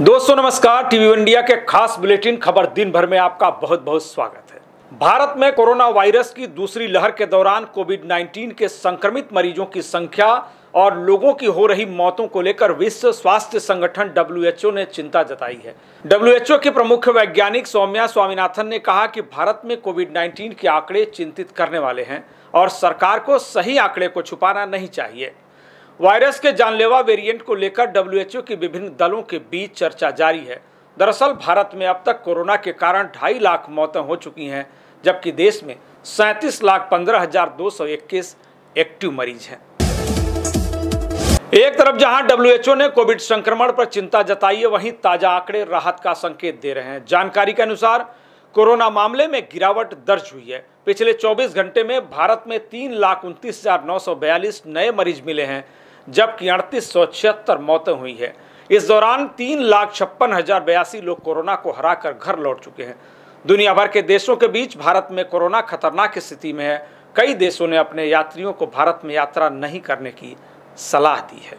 दोस्तों नमस्कार TV India के खास बुलेटिन खबर दिन भर में आपका बहुत बहुत स्वागत है भारत में कोरोना वायरस की दूसरी लहर के दौरान कोविड 19 के संक्रमित मरीजों की संख्या और लोगों की हो रही मौतों को लेकर विश्व स्वास्थ्य संगठन डब्ल्यू ने चिंता जताई है डब्ल्यू के प्रमुख वैज्ञानिक सौम्या स्वामीनाथन ने कहा कि भारत में कोविड 19 के आंकड़े चिंतित करने वाले हैं और सरकार को सही आंकड़े को छुपाना नहीं चाहिए वायरस के जानलेवा वेरिएंट को लेकर डब्ल्यूएचओ के विभिन्न दलों के बीच चर्चा जारी है दरअसल भारत में अब तक कोरोना के कारण ढाई लाख मौतें हो चुकी हैं जबकि देश में सैंतीस लाख पंद्रह हजार दो सौ इक्कीस एक्टिव मरीज हैं एक तरफ जहां डब्ल्यूएचओ ने कोविड संक्रमण पर चिंता जताई है वहीं ताजा आंकड़े राहत का संकेत दे रहे हैं जानकारी के अनुसार कोरोना मामले में गिरावट दर्ज हुई है पिछले 24 घंटे में भारत में तीन लाख उनतीस हजार नौ सौ बयालीस नए मरीज मिले हैं जबकि अड़तीस सौ छिहत्तर मौतें हुई है इस दौरान तीन लाख छप्पन हजार बयासी लोग कोरोना को हराकर घर लौट चुके हैं दुनिया भर के देशों के बीच भारत में कोरोना खतरनाक स्थिति में है कई देशों ने अपने यात्रियों को भारत में यात्रा नहीं करने की सलाह दी है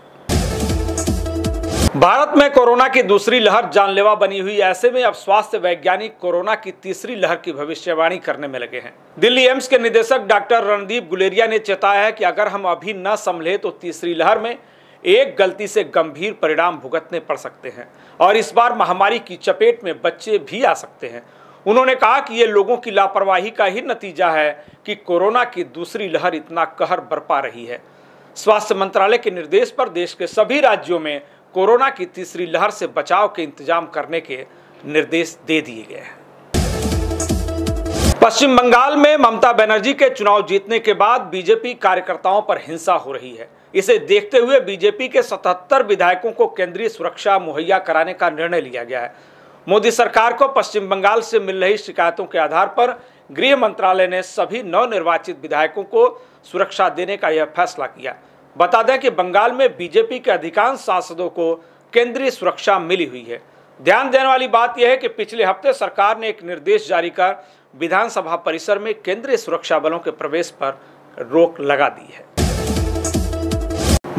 भारत में कोरोना की दूसरी लहर जानलेवा बनी हुई ऐसे में अब स्वास्थ्य वैज्ञानिक कोरोना की तीसरी लहर की भविष्यवाणी करने में लगे हैं दिल्ली एम्स के निदेशक डॉक्टर रणदीप गुलेरिया ने चेताया है कि अगर हम अभी न संभले तो तीसरी लहर में एक गलती से गंभीर परिणाम भुगतने पड़ सकते हैं और इस बार महामारी की चपेट में बच्चे भी आ सकते हैं उन्होंने कहा कि ये लोगों की लापरवाही का ही नतीजा है कि कोरोना की दूसरी लहर इतना कहर बरपा रही है स्वास्थ्य मंत्रालय के निर्देश पर देश के सभी राज्यों में कोरोना की तीसरी लहर से बचाव के इंतजाम करने के निर्देश दे दिए गए हैं पश्चिम बंगाल में ममता बनर्जी के चुनाव जीतने के बाद बीजेपी कार्यकर्ताओं पर हिंसा हो रही है इसे देखते हुए बीजेपी के 77 विधायकों को केंद्रीय सुरक्षा मुहैया कराने का निर्णय लिया गया है मोदी सरकार को पश्चिम बंगाल से मिल रही शिकायतों के आधार पर गृह मंत्रालय ने सभी नवनिर्वाचित विधायकों को सुरक्षा देने का यह फैसला किया बता दें कि बंगाल में बीजेपी के अधिकांश सांसदों को केंद्रीय सुरक्षा मिली हुई है ध्यान देने वाली बात यह है कि पिछले हफ्ते सरकार ने एक निर्देश जारी कर विधानसभा परिसर में केंद्रीय सुरक्षा बलों के प्रवेश पर रोक लगा दी है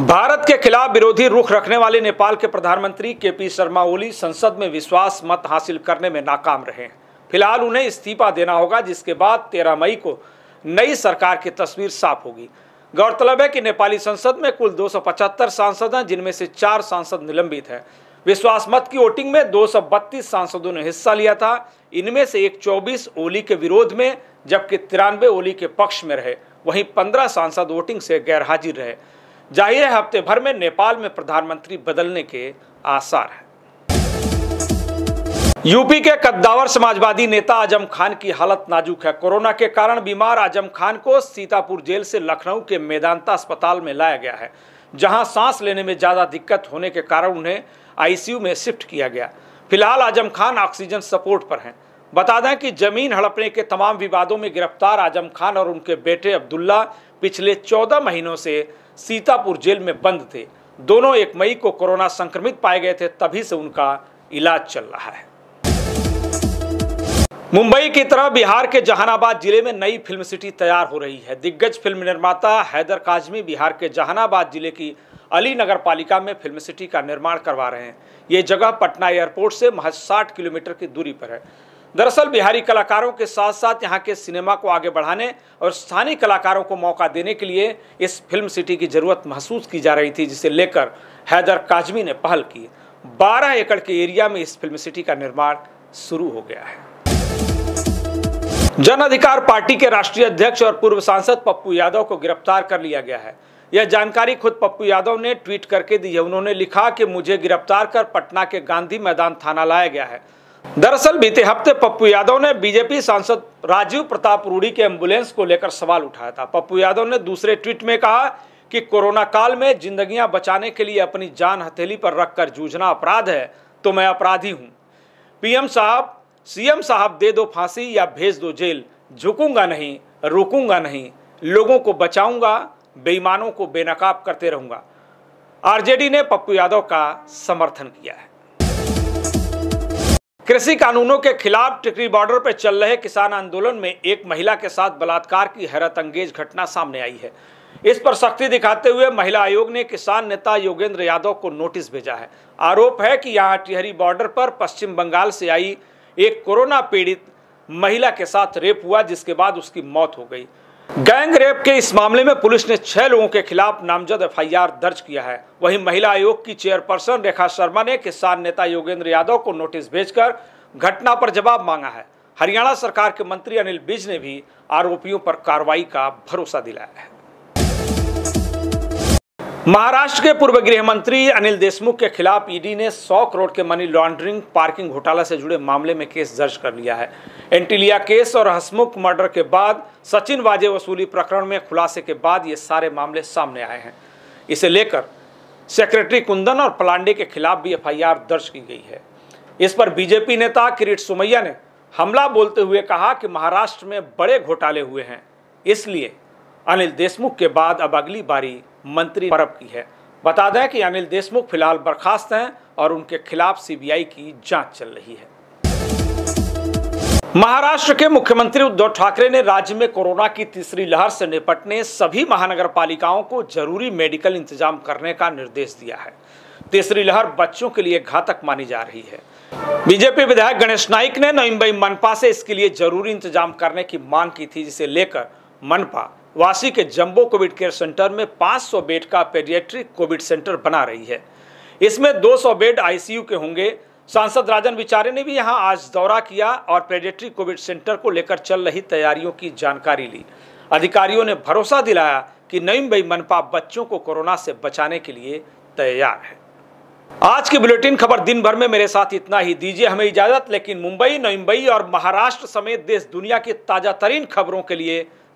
भारत के खिलाफ विरोधी रुख रखने वाले नेपाल के प्रधानमंत्री के पी शर्मा ओली संसद में विश्वास मत हासिल करने में नाकाम रहे हैं फिलहाल उन्हें इस्तीफा देना होगा जिसके बाद 13 मई को नई सरकार की तस्वीर साफ होगी गौरतलब है कि नेपाली संसद में कुल 275 सांसद हैं जिनमें से चार सांसद निलंबित हैं विश्वास मत की वोटिंग में 232 सांसदों ने हिस्सा लिया था इनमें से एक 24 ओली के विरोध में जबकि तिरानवे ओली के पक्ष में रहे वहीं 15 सांसद वोटिंग से गैरहाजिर रहे जाहिर है हफ्ते भर में नेपाल में प्रधानमंत्री बदलने के आसार हैं यूपी के कद्दावर समाजवादी नेता आजम खान की हालत नाजुक है कोरोना के कारण बीमार आजम खान को सीतापुर जेल से लखनऊ के मेदांता अस्पताल में लाया गया है जहां सांस लेने में ज़्यादा दिक्कत होने के कारण उन्हें आईसीयू में शिफ्ट किया गया फिलहाल आजम खान ऑक्सीजन सपोर्ट पर हैं बता दें कि जमीन हड़पने के तमाम विवादों में गिरफ्तार आजम खान और उनके बेटे अब्दुल्ला पिछले चौदह महीनों से सीतापुर जेल में बंद थे दोनों एक मई को कोरोना संक्रमित पाए गए थे तभी से उनका इलाज चल रहा है मुंबई की तरह बिहार के जहानाबाद जिले में नई फिल्म सिटी तैयार हो रही है दिग्गज फिल्म निर्माता हैदर काजमी बिहार के जहानाबाद जिले की अली नगर पालिका में फिल्म सिटी का निर्माण करवा रहे हैं ये जगह पटना एयरपोर्ट से महज साठ किलोमीटर की दूरी पर है दरअसल बिहारी कलाकारों के साथ साथ यहाँ के सिनेमा को आगे बढ़ाने और स्थानीय कलाकारों को मौका देने के लिए इस फिल्म सिटी की ज़रूरत महसूस की जा रही थी जिसे लेकर हैदर काजमी ने पहल की बारह एकड़ के एरिया में इस फिल्म सिटी का निर्माण शुरू हो गया है जन अधिकार पार्टी के राष्ट्रीय अध्यक्ष और पूर्व सांसद पप्पू यादव को गिरफ्तार कर लिया गया है यह जानकारी खुद पप्पू यादव ने ट्वीट करके दी है उन्होंने लिखा कि मुझे गिरफ्तार कर पटना के गांधी मैदान थाना लाया गया है दरअसल बीते हफ्ते पप्पू यादव ने बीजेपी सांसद राजीव प्रताप रूढ़ी के एम्बुलेंस को लेकर सवाल उठाया था पप्पू यादव ने दूसरे ट्वीट में कहा कि कोरोना काल में जिंदगियां बचाने के लिए अपनी जान हथेली पर रखकर जूझना अपराध है तो मैं अपराधी हूं पीएम साहब सीएम साहब दे दो फांसी या भेज दो जेल झुकूंगा नहीं रोकूंगा नहीं लोगों को बचाऊंगा बेईमानों को बेनकाब करते रहूंगा आरजेडी ने पप्पू यादव का समर्थन किया है कृषि कानूनों के खिलाफ टिकरी बॉर्डर पर चल रहे किसान आंदोलन में एक महिला के साथ बलात्कार की हैरत अंगेज घटना सामने आई है इस पर सख्ती दिखाते हुए महिला आयोग ने किसान नेता योगेंद्र यादव को नोटिस भेजा है आरोप है कि यहाँ टिहरी बॉर्डर पर पश्चिम बंगाल से आई एक कोरोना पीड़ित महिला के साथ रेप हुआ जिसके बाद उसकी मौत हो गई गैंग रेप के इस मामले में पुलिस ने छह लोगों के खिलाफ नामजद एफआईआर दर्ज किया है वहीं महिला आयोग की चेयरपर्सन रेखा शर्मा ने किसान नेता योगेंद्र यादव को नोटिस भेजकर घटना पर जवाब मांगा है हरियाणा सरकार के मंत्री अनिल बिज ने भी आरोपियों पर कार्रवाई का भरोसा दिलाया है महाराष्ट्र के पूर्व गृह मंत्री अनिल देशमुख के खिलाफ ईडी ने 100 करोड़ के मनी लॉन्ड्रिंग पार्किंग घोटाला से जुड़े मामले में केस दर्ज कर लिया है एंटीलिया केस और हसमुख मर्डर के बाद सचिन वाजे वसूली प्रकरण में खुलासे के बाद ये सारे मामले सामने आए हैं इसे लेकर सेक्रेटरी कुंदन और पलांडे के खिलाफ भी एफ दर्ज की गई है इस पर बीजेपी नेता किरीट सुमैया ने हमला बोलते हुए कहा कि महाराष्ट्र में बड़े घोटाले हुए हैं इसलिए अनिल देशमुख के बाद अब अगली बारी मंत्री परब की है बता दें कि अनिल देशमुख फिलहाल बर्खास्त हैं और उनके खिलाफ सीबीआई की जांच चल रही है महाराष्ट्र के मुख्यमंत्री उद्धव ठाकरे ने राज्य में कोरोना की तीसरी लहर से निपटने सभी महानगर पालिकाओं को जरूरी मेडिकल इंतजाम करने का निर्देश दिया है तीसरी लहर बच्चों के लिए घातक मानी जा रही है बीजेपी विधायक गणेश नाइक ने नईम्बई मनपा से इसके लिए जरूरी इंतजाम करने की मांग की थी जिसे लेकर मनपा वासी के जंबो कोविड केयर सेंटर में 500 बेड का पेडिएट्रिक कोविड सेंटर बना रही है इसमें 200 बेड आईसीयू के होंगे सांसद राजन विचारे ने भी यहां आज दौरा किया और पेडिएट्रिक कोविड सेंटर को लेकर चल रही तैयारियों की जानकारी ली अधिकारियों ने भरोसा दिलाया कि नई भाई मनपा बच्चों को कोरोना से बचाने के लिए तैयार है आज की बुलेटिन खबर दिन भर में मेरे साथ इतना ही दीजिए हमें इजाजत लेकिन मुंबई नईम्बई और महाराष्ट्र समेत देश दुनिया की ताजा खबरों के लिए